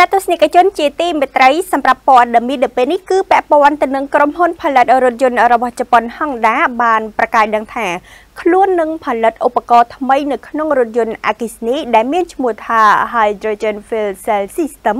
ចាត់ទស្សនិកជនជាទីមេត្រីសម្រាប់ព័ត៌មាននៅពេលនេះគឺពាក់ព័ន្ធទៅនឹងក្រុមហ៊ុន ផលិតរថយន្តរបស់ជប៉ុន Honda បានប្រកាសដឹងថាខ្លួននឹងផលិតឧបករណ៍ថ្មីនៅក្នុងរថយន្តអគ្គិសនីដែលមានឈ្មោះថា Hydrogen Fuel Cell System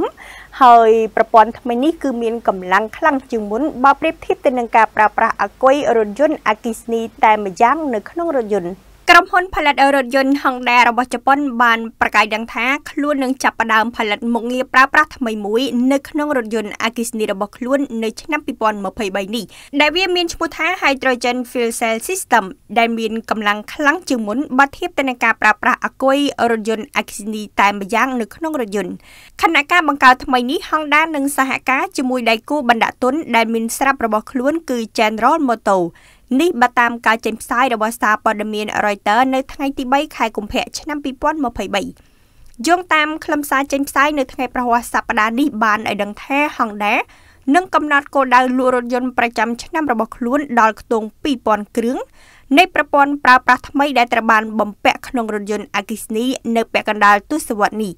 ហើយប្រព័ន្ធថ្មីនេះគឺមានកម្លាំងខ្លាំងជាងមុនបើប្រៀបធៀបទៅនឹងការប្រើប្រាស់អគុយរថយន្តអគ្គិសនីតែម្យ៉ាងនៅក្នុងរថយន្ត។ក្រុមហ៊ុនផលិតរថយន្ត Honda របស់ជប៉ុន បានប្រកាសដឹងថាខ្លួននឹងចាប់ផ្ដើមផលិតមុខងារប្រើប្រាស់ថ្មីមួយ នៅក្នុងរថយន្តអគ្គិសនីរបស់ខ្លួននៅឆ្នាំ2023នេះដែលវាមានឈ្មោះថា Hydrogen Fuel Cell System ដែលមានកម្លាំងខ្លាំងជាងមុនបើធៀបទៅនឹងការប្រើប្រាស់អាគុយរថយន្តអគ្គិសនីតែម្យ៉ាងនៅក្នុងរថយន្តខណៈការបង្កើតថ្មីនេះ Honda នឹងសហការជាមួយដៃគូបណ្ដាក់ទុនដែលមានស្រាប់របស់ខ្លួនគឺ General Motors នេះបើតាមការចេញផ្សាយរបស់សារព័ត៌មាន Reuters នៅថ្ងៃទី3ខែកុម្ភៈឆ្នាំ2023យោងតាមខ្លឹមសារចេញផ្សាយនៅថ្ងៃប្រហ័សសប្តាហ៍នេះបានឲ្យដឹងថា Honda នឹងកំណត់គោលដៅលក់រថយន្តប្រចាំឆ្នាំរបស់ខ្លួនដល់ខ្ទង់2000គ្រឿងនៃប្រព័ន្ធប្រើប្រាស់ថ្មីដែលត្រូវបានបំពាក់ក្នុងរថយន្តអគ្គិសនីនៅពាក់កណ្ដាលទសវត្សរ៍នេះ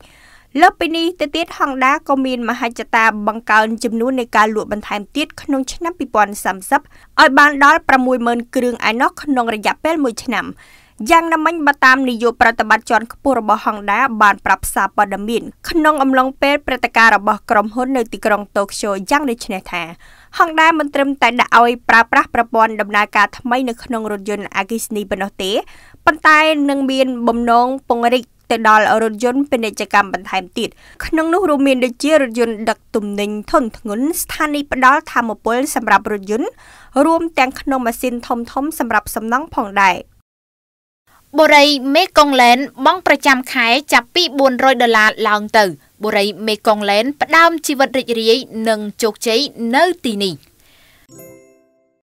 លើពីនេះទៅទៀត Honda ក៏មានមហិច្ឆតាបង្កើនចំនួននៃការលក់បន្ថែមទៀតក្នុងឆ្នាំ2030ឲ្យបានដល់60,000គ្រឿងឯណោះក្នុងរយៈពេល1ឆ្នាំយ៉ាងណាមិញបើតាមនយោបាយប្រតិបត្តិជាន់ខ្ពស់របស់ Honda បានប្រាប់សារព័ត៌មាន ក្នុងអំឡុងពេលព្រឹត្តិការណ៍របស់ក្រុមហ៊ុននៅទីក្រុងតូក្យូយ៉ាងដូចនេះថា Honda មិនត្រឹមតែដាក់ឲ្យប្រើប្រាស់ប្រព័ន្ធដំណើរការថ្មីនៅក្នុងរថយន្តអគ្គិសនីប៉ុណ្ណោះទេប៉ុន្តែនឹងមានបំណងពង្រីកទៅដល់រថយន្តពាណិជ្ជកម្មបន្ថែមទៀតក្នុងនោះរួមមានដូចជារថយន្តដឹកទំនិញធុនធ្ងន់ស្ថានីយផ្ដល់ធម្មពលសម្រាប់រថយន្តរួមទាំងក្នុងម៉ាស៊ីនធំៗសម្រាប់សំណង់ផងដែរ។បុរីមេកុងឡែន បង់ប្រចាំខែចាប់ពី400ដុល្លារឡើងទៅបុរី មេកុងឡែន ផ្ដើមជីវិតរីករាយនិងជោគជ័យនៅទីនេះ។